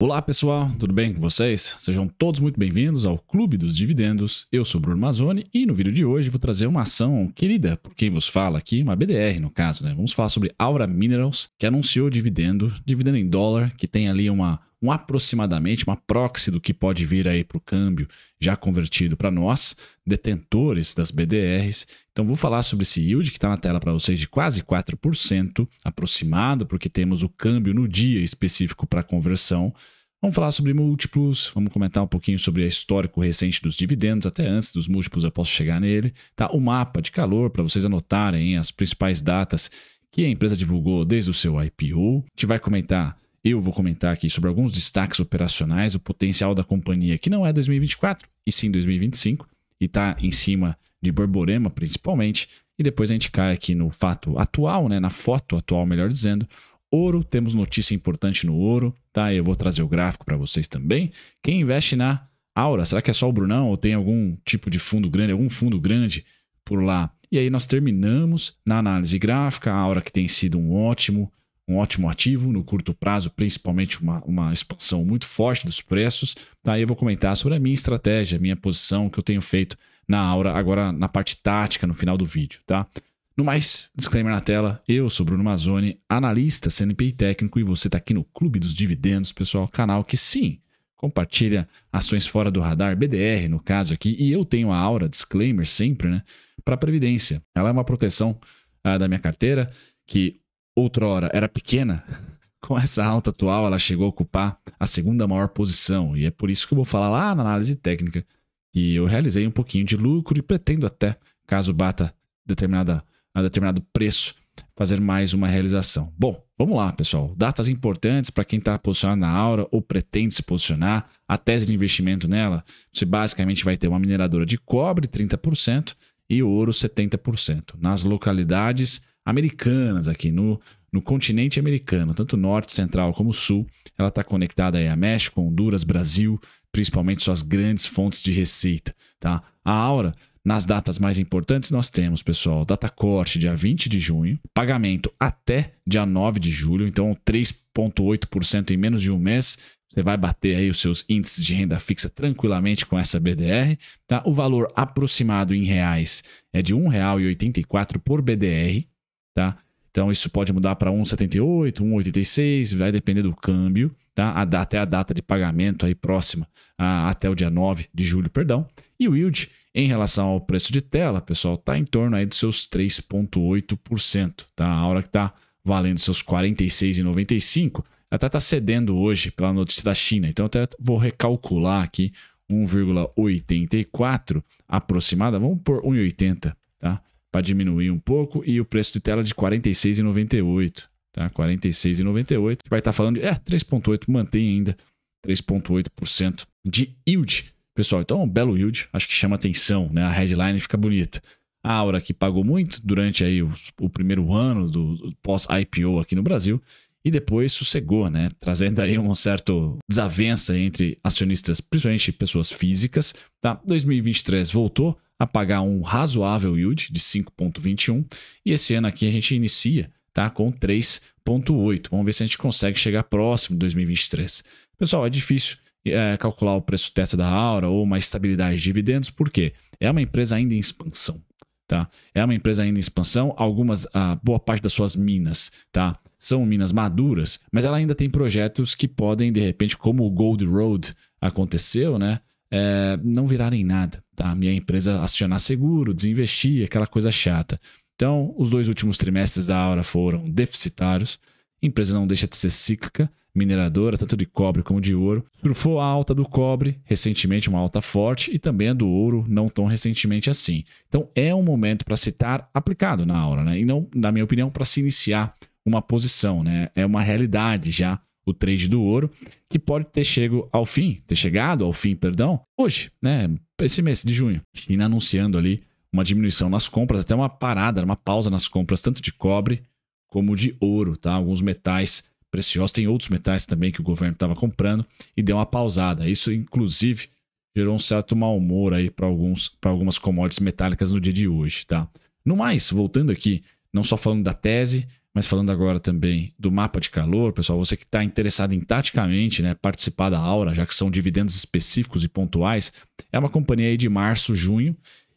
Olá pessoal, tudo bem com vocês? Sejam todos muito bem-vindos ao Clube dos Dividendos. Eu sou Bruno Mazzoni e no vídeo de hoje vou trazer uma ação querida por quem vos fala aqui, uma BDR no caso, né? Vamos falar sobre Aura Minerals, que anunciou dividendo, dividendo em dólar, que tem ali uma um aproximadamente, uma proxy do que pode vir aí para o câmbio já convertido para nós, detentores das BDRs. Então vou falar sobre esse yield que está na tela para vocês de quase 4%, aproximado, porque temos o câmbio no dia específico para conversão. Vamos falar sobre múltiplos, vamos comentar um pouquinho sobre o histórico recente dos dividendos, até antes dos múltiplos eu posso chegar nele. Tá? O mapa de calor, para vocês anotarem as principais datas que a empresa divulgou desde o seu IPO. A gente vai comentar eu vou comentar aqui sobre alguns destaques operacionais, o potencial da companhia, que não é 2024, e sim 2025, e está em cima de Borborema principalmente. E depois a gente cai aqui no fato atual, né, na foto atual, melhor dizendo. Ouro, temos notícia importante no ouro, tá? Eu vou trazer o gráfico para vocês também. Quem investe na Aura, será que é só o Brunão ou tem algum tipo de fundo grande, algum fundo grande por lá? E aí nós terminamos na análise gráfica, a Aura que tem sido um ótimo um ótimo ativo no curto prazo, principalmente uma, uma expansão muito forte dos preços. aí tá? eu vou comentar sobre a minha estratégia, a minha posição que eu tenho feito na Aura, agora na parte tática, no final do vídeo. Tá? No mais, disclaimer na tela, eu sou Bruno Mazzoni, analista CNPI técnico, e você está aqui no Clube dos Dividendos, pessoal, canal que sim, compartilha ações fora do radar, BDR no caso aqui, e eu tenho a Aura, disclaimer sempre, né, para Previdência. Ela é uma proteção ah, da minha carteira, que outrora era pequena, com essa alta atual ela chegou a ocupar a segunda maior posição. E é por isso que eu vou falar lá na análise técnica que eu realizei um pouquinho de lucro e pretendo até, caso bata determinada, a determinado preço, fazer mais uma realização. Bom, vamos lá, pessoal. Datas importantes para quem está posicionado na Aura ou pretende se posicionar. A tese de investimento nela, você basicamente vai ter uma mineradora de cobre, 30%, e ouro, 70%. Nas localidades, americanas aqui, no, no continente americano, tanto norte, central como sul. Ela está conectada aí a México, Honduras, Brasil, principalmente suas grandes fontes de receita. Tá? A Aura, nas datas mais importantes, nós temos, pessoal, data corte dia 20 de junho, pagamento até dia 9 de julho, então 3,8% em menos de um mês. Você vai bater aí os seus índices de renda fixa tranquilamente com essa BDR. Tá? O valor aproximado em reais é de R$ 1,84 por BDR tá? Então isso pode mudar para 1,78, 1,86, vai depender do câmbio, tá? A data é a data de pagamento aí próxima a, até o dia 9 de julho, perdão. E o yield em relação ao preço de tela, pessoal, tá em torno aí dos seus 3.8%, tá? A hora que tá valendo seus 46,95, até está cedendo hoje pela notícia da China. Então até vou recalcular aqui 1,84 aproximada, vamos por 1,80, tá? para diminuir um pouco e o preço de tela de R$ 46,98. Tá? R$ 46,98. Vai estar tá falando de é, 3,8%, mantém ainda 3,8% de yield. Pessoal, então é um belo yield, acho que chama atenção, né? a headline fica bonita. A Aura que pagou muito durante aí o, o primeiro ano do, do pós-IPO aqui no Brasil e depois sossegou, né? Trazendo aí um certo desavença entre acionistas, principalmente pessoas físicas, tá? 2023 voltou a pagar um razoável yield de 5,21 e esse ano aqui a gente inicia tá, com 3,8. Vamos ver se a gente consegue chegar próximo de 2023. Pessoal, é difícil é, calcular o preço teto da Aura ou uma estabilidade de dividendos, porque é uma empresa ainda em expansão. Tá? É uma empresa ainda em expansão, algumas, a boa parte das suas minas, tá? São minas maduras, mas ela ainda tem projetos que podem, de repente, como o Gold Road aconteceu, né? É, não virarem nada. Tá? Minha empresa acionar seguro, desinvestir, aquela coisa chata. Então, os dois últimos trimestres da Aura foram deficitários. A empresa não deixa de ser cíclica, mineradora, tanto de cobre como de ouro. Surfou a alta do cobre, recentemente uma alta forte, e também a do ouro, não tão recentemente assim. Então é um momento para se estar aplicado na aura, né? E não, na minha opinião, para se iniciar uma posição, né? É uma realidade já o trade do ouro, que pode ter chego ao fim, ter chegado ao fim, perdão, hoje, né? esse mês de junho. China anunciando ali uma diminuição nas compras, até uma parada, uma pausa nas compras, tanto de cobre como de ouro, tá? Alguns metais preciosos, tem outros metais também que o governo estava comprando e deu uma pausada. Isso, inclusive, gerou um certo mau humor aí para algumas commodities metálicas no dia de hoje, tá? No mais, voltando aqui, não só falando da tese, mas falando agora também do mapa de calor, pessoal, você que está interessado em taticamente né, participar da Aura, já que são dividendos específicos e pontuais, é uma companhia aí de março, junho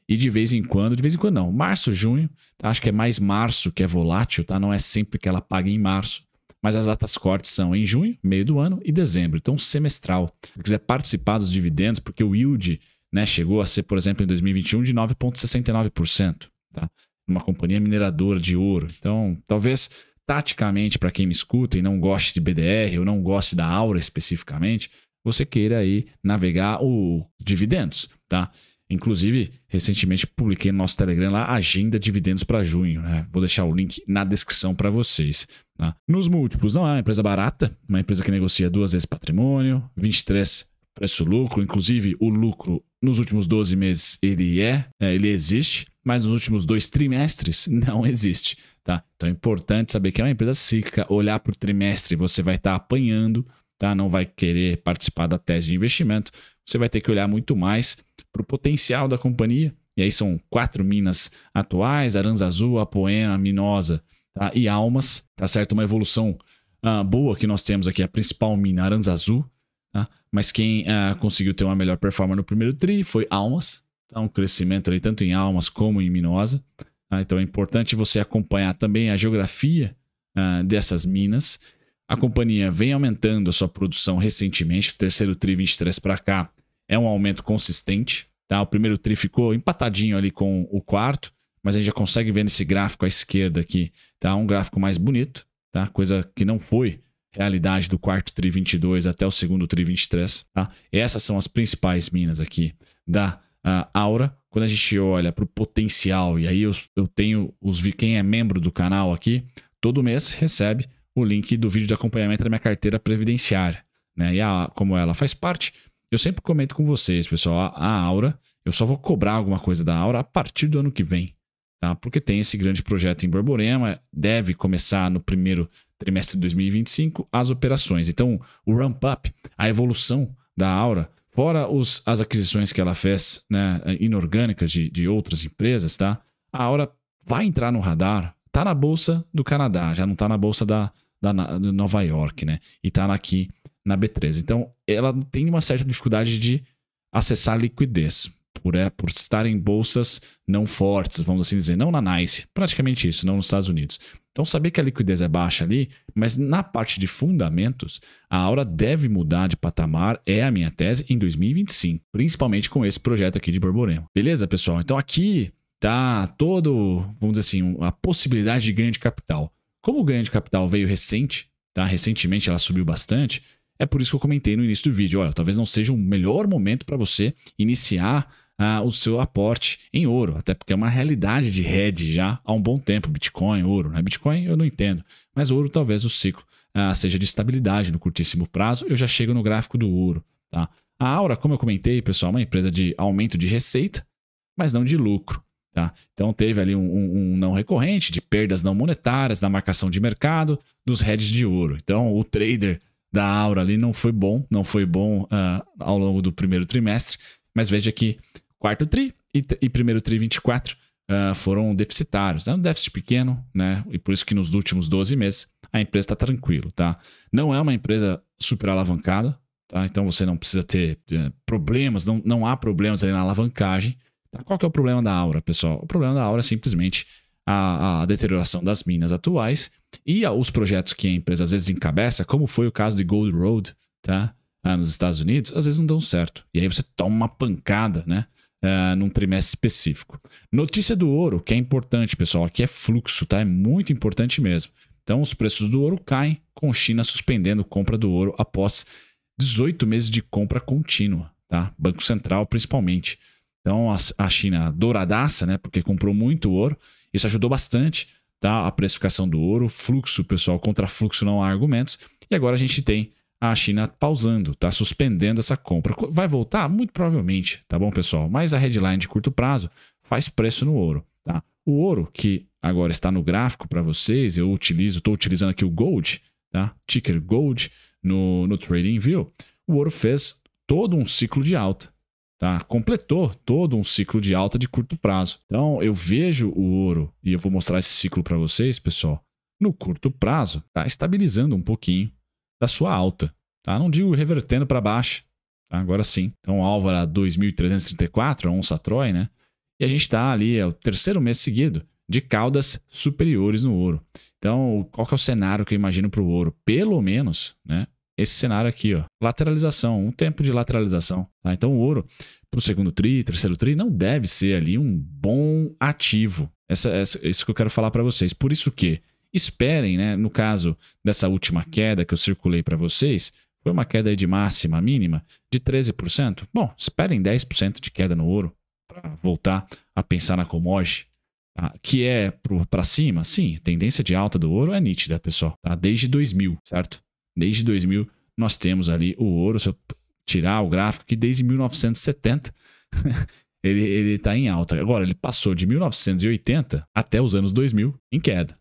e de vez em quando, de vez em quando não, março, junho, tá? acho que é mais março que é volátil, tá? não é sempre que ela paga em março, mas as datas cortes são em junho, meio do ano e dezembro, então semestral. Se quiser participar dos dividendos, porque o yield né, chegou a ser, por exemplo, em 2021 de 9,69%. Tá? uma companhia mineradora de ouro. Então, talvez taticamente, para quem me escuta e não goste de BDR ou não goste da Aura especificamente, você queira aí navegar o dividendos, tá? Inclusive, recentemente publiquei no nosso Telegram lá agenda dividendos para junho, né? Vou deixar o link na descrição para vocês. Tá? Nos múltiplos, não é uma empresa barata, uma empresa que negocia duas vezes patrimônio, 23 preço lucro, inclusive o lucro nos últimos 12 meses ele é, é ele existe, mas nos últimos dois trimestres não existe. Tá? Então é importante saber que é uma empresa cíclica, olhar para o trimestre, você vai estar tá apanhando, tá? não vai querer participar da tese de investimento, você vai ter que olhar muito mais para o potencial da companhia. E aí são quatro minas atuais: Aranzazu, Apoema, Minosa tá? e Almas, tá certo? Uma evolução ah, boa que nós temos aqui, a principal mina Aranzazu. Tá? Mas quem ah, conseguiu ter uma melhor performance no primeiro tri foi Almas, Tá um crescimento ali tanto em Almas como em Minosa. Tá? Então é importante você acompanhar também a geografia ah, dessas minas. A companhia vem aumentando a sua produção recentemente, o terceiro TRI 23 para cá é um aumento consistente. Tá? O primeiro TRI ficou empatadinho ali com o quarto, mas a gente já consegue ver nesse gráfico à esquerda aqui, tá? um gráfico mais bonito, tá? coisa que não foi realidade do quarto TRI 22 até o segundo TRI 23. Tá? Essas são as principais minas aqui da uh, aura. Quando a gente olha para o potencial, e aí eu, eu tenho os quem é membro do canal aqui, todo mês recebe o link do vídeo de acompanhamento da minha carteira previdenciária. Né? E a, como ela faz parte, eu sempre comento com vocês, pessoal, a, a Aura, eu só vou cobrar alguma coisa da Aura a partir do ano que vem. Tá? Porque tem esse grande projeto em Borborema, deve começar no primeiro trimestre de 2025 as operações. Então, o ramp-up, a evolução da Aura Fora os, as aquisições que ela fez, né, inorgânicas de, de outras empresas, tá? A Aura vai entrar no radar, tá na bolsa do Canadá, já não tá na bolsa da, da de Nova York, né? E tá aqui na B3. Então, ela tem uma certa dificuldade de acessar liquidez por, é, por estar em bolsas não fortes, vamos assim dizer, não na NICE, praticamente isso, não nos Estados Unidos. Então, saber que a liquidez é baixa ali, mas na parte de fundamentos, a Aura deve mudar de patamar, é a minha tese, em 2025, principalmente com esse projeto aqui de Borborema. Beleza, pessoal? Então, aqui tá todo, vamos dizer assim, a possibilidade de ganho de capital. Como o ganho de capital veio recente, tá? Recentemente ela subiu bastante, é por isso que eu comentei no início do vídeo, olha, talvez não seja o melhor momento para você iniciar ah, o seu aporte em ouro, até porque é uma realidade de rede já há um bom tempo, Bitcoin, ouro, né? Bitcoin eu não entendo, mas ouro talvez o ciclo ah, seja de estabilidade no curtíssimo prazo, eu já chego no gráfico do ouro, tá? A Aura, como eu comentei, pessoal, é uma empresa de aumento de receita, mas não de lucro. Tá? Então teve ali um, um, um, não recorrente de perdas não monetárias da marcação de mercado dos heads de ouro. Então o trader da Aura ali não foi bom, não foi bom uh, ao longo do primeiro trimestre. Mas veja que quarto TRI e, e primeiro TRI 24 uh, ah, foram deficitários. Né? Um déficit pequeno, né? E por isso que nos últimos 12 meses a empresa está tranquilo, tá? Não é uma empresa super alavancada, tá? Então você não precisa ter uh, problemas, não, não há problemas ali na alavancagem. Tá? Qual que é o problema da Aura, pessoal? O problema da Aura é simplesmente a, a deterioração das minas atuais e a, os projetos que a empresa às vezes encabeça, como foi o caso de Gold Road, tá? ah, nos Estados Unidos, às vezes não dão certo. E aí você toma uma pancada, né? Uh, num trimestre específico. Notícia do ouro, que é importante, pessoal. Aqui é fluxo, tá? É muito importante mesmo. Então, os preços do ouro caem, com China suspendendo compra do ouro após 18 meses de compra contínua, tá? Banco Central, principalmente. Então, a, a China douradaça, né? Porque comprou muito ouro. Isso ajudou bastante, tá? A precificação do ouro, fluxo, pessoal. Contra fluxo não há argumentos. E agora a gente tem a China pausando, tá suspendendo essa compra. Vai voltar? Muito provavelmente, tá bom, pessoal? Mas a headline de curto prazo faz preço no ouro, tá? O ouro que agora está no gráfico para vocês, eu utilizo, estou utilizando aqui o Gold, tá? Ticker Gold no, no TradingView. O ouro fez todo um ciclo de alta, tá? Completou todo um ciclo de alta de curto prazo. Então, eu vejo o ouro e eu vou mostrar esse ciclo para vocês, pessoal. No curto prazo, tá estabilizando um pouquinho, da sua alta. Tá? Não digo revertendo para baixo, tá? agora sim. Então, alvo era 2.334, a onça Troy, né? E a gente está ali, é o terceiro mês seguido, de caudas superiores no ouro. Então, qual que é o cenário que eu imagino para o ouro? Pelo menos, né? Esse cenário aqui, ó, lateralização, um tempo de lateralização. Tá? Então, o ouro para o segundo tri, terceiro tri, não deve ser ali um bom ativo. Essa, essa, isso que eu quero falar para vocês. Por isso que esperem, né? No caso dessa última queda que eu circulei para vocês, foi uma queda de máxima mínima de 13%. Bom, esperem 10% de queda no ouro para voltar a pensar na comoge tá? Que é para cima? Sim, tendência de alta do ouro é nítida, pessoal. Tá? Desde 2000, certo? Desde 2000 nós temos ali o ouro, se eu tirar o gráfico, que desde 1970 ele está em alta. Agora, ele passou de 1980 até os anos 2000 em queda.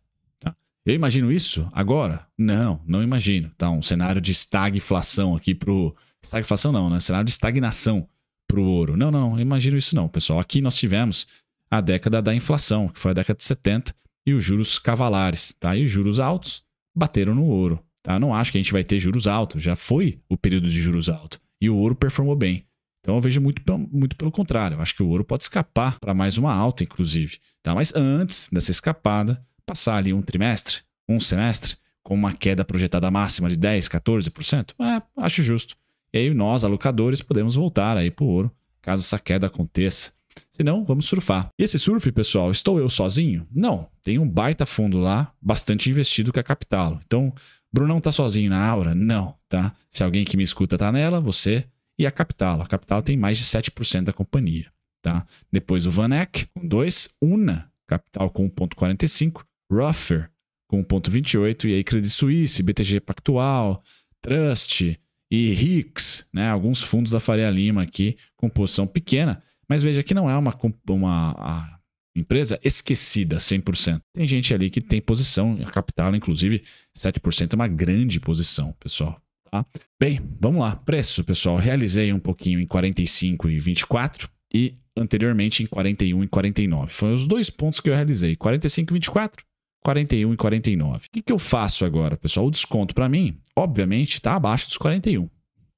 Eu imagino isso agora? Não, não imagino. Tá um cenário de estagflação aqui pro. Estagflação não, né? Cenário de estagnação pro ouro. Não, não, imagino isso não, pessoal. Aqui nós tivemos a década da inflação, que foi a década de 70, e os juros cavalares, tá? E os juros altos bateram no ouro, tá? não acho que a gente vai ter juros altos, já foi o período de juros alto e o ouro performou bem. Então eu vejo muito, muito pelo contrário, eu acho que o ouro pode escapar para mais uma alta, inclusive, tá? Mas antes dessa escapada, passar ali um trimestre, um semestre, com uma queda projetada máxima de 10%, 14%, é, acho justo. E aí nós, alocadores, podemos voltar aí para o ouro, caso essa queda aconteça. Se não, vamos surfar. E esse surf, pessoal, estou eu sozinho? Não, tem um baita fundo lá, bastante investido com a é capital. Então, Brunão tá sozinho na aura? Não, tá? Se alguém que me escuta tá nela, você e a capital. A capital tem mais de 7% da companhia, tá? Depois o Vanek com 2, Una, capital com 1.45, Ruffer com 1,28%, e aí Credit Suisse, BTG Pactual, Trust e RIX, né? alguns fundos da Faria Lima aqui, com posição pequena. Mas veja que não é uma, uma empresa esquecida 100%. Tem gente ali que tem posição, a capital, inclusive, 7% é uma grande posição, pessoal. Tá? Bem, vamos lá. Preço, pessoal. Realizei um pouquinho em 45 e 24 e anteriormente em 41 e 49. Foram os dois pontos que eu realizei, 45 e 24 41 e 49. O que, que eu faço agora, pessoal? O desconto para mim, obviamente, está abaixo dos 41,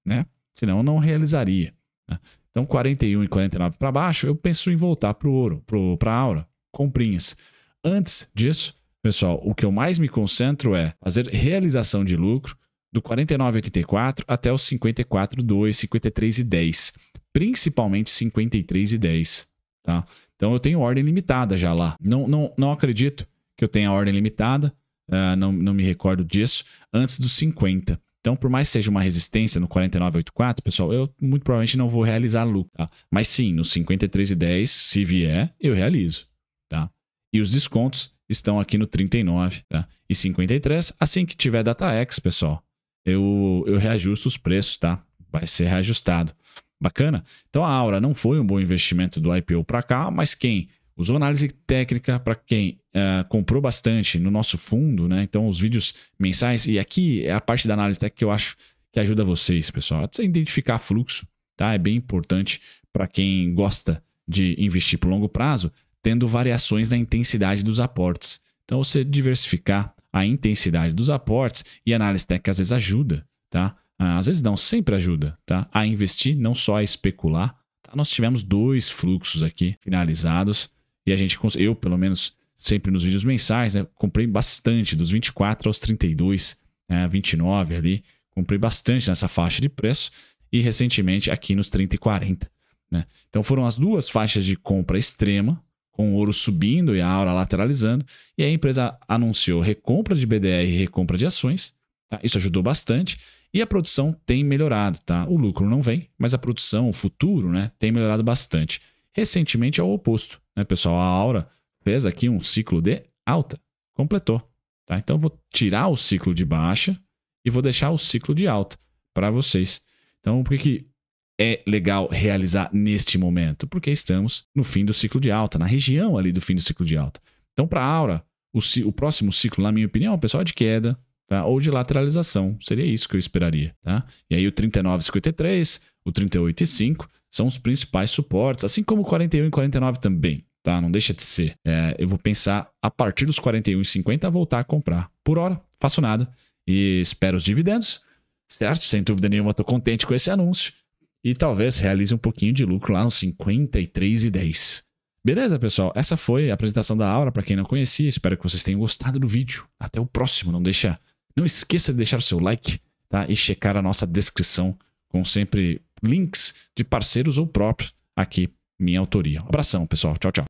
né? Senão eu não realizaria. Né? Então, 41 e 49 para baixo, eu penso em voltar para o ouro, para a aura, comprinhas. Antes disso, pessoal, o que eu mais me concentro é fazer realização de lucro do 49,84 até os 54,2, 53 e 10, principalmente 53 e 10, tá? Então eu tenho ordem limitada já lá. Não, não, não acredito que eu tenha a ordem limitada, uh, não, não me recordo disso, antes dos 50. Então, por mais que seja uma resistência no 4984, pessoal, eu muito provavelmente não vou realizar lucro. Tá? Mas sim, no 53,10, se vier, eu realizo. Tá? E os descontos estão aqui no 39 tá? e 53. Assim que tiver data X, pessoal, eu, eu reajusto os preços, tá? Vai ser reajustado. Bacana? Então a Aura não foi um bom investimento do IPO para cá, mas quem Usou análise técnica para quem uh, comprou bastante no nosso fundo, né? Então, os vídeos mensais. E aqui é a parte da análise técnica que eu acho que ajuda vocês, pessoal. Você identificar fluxo, tá? É bem importante para quem gosta de investir por longo prazo, tendo variações na intensidade dos aportes. Então, você diversificar a intensidade dos aportes e análise técnica às vezes ajuda, tá? Ah, às vezes não, sempre ajuda, tá? A investir, não só a especular. Tá? Nós tivemos dois fluxos aqui finalizados e a gente, eu pelo menos, sempre nos vídeos mensais, né? Comprei bastante, dos 24 aos 32, 29 né, ali. Comprei bastante nessa faixa de preço e recentemente aqui nos 30 e 40. Né? Então foram as duas faixas de compra extrema, com o ouro subindo e a aura lateralizando, e a empresa anunciou recompra de BDR e recompra de ações. Tá? Isso ajudou bastante e a produção tem melhorado, tá? O lucro não vem, mas a produção, o futuro, né, tem melhorado bastante. Recentemente é o oposto, né, pessoal? A Aura fez aqui um ciclo de alta, completou. Tá? Então vou tirar o ciclo de baixa e vou deixar o ciclo de alta para vocês. Então, por que, que é legal realizar neste momento? Porque estamos no fim do ciclo de alta, na região ali do fim do ciclo de alta. Então, para a Aura, o, o próximo ciclo, na minha opinião, pessoal, é de queda, tá? ou de lateralização. Seria isso que eu esperaria. Tá? E aí o 39,53, o 38,5 são os principais suportes, assim como o 41 e 49 também. Tá, não deixa de ser. É, eu vou pensar a partir dos 41,50 voltar a comprar. Por hora, faço nada e espero os dividendos, certo? Sem dúvida nenhuma, estou contente com esse anúncio e talvez realize um pouquinho de lucro lá nos 53,10. Beleza, pessoal? Essa foi a apresentação da Aura para quem não conhecia. Espero que vocês tenham gostado do vídeo. Até o próximo. Não deixa não esqueça de deixar o seu like tá? e checar a nossa descrição com sempre links de parceiros ou próprios aqui, minha autoria. Um abração, pessoal. Tchau, tchau.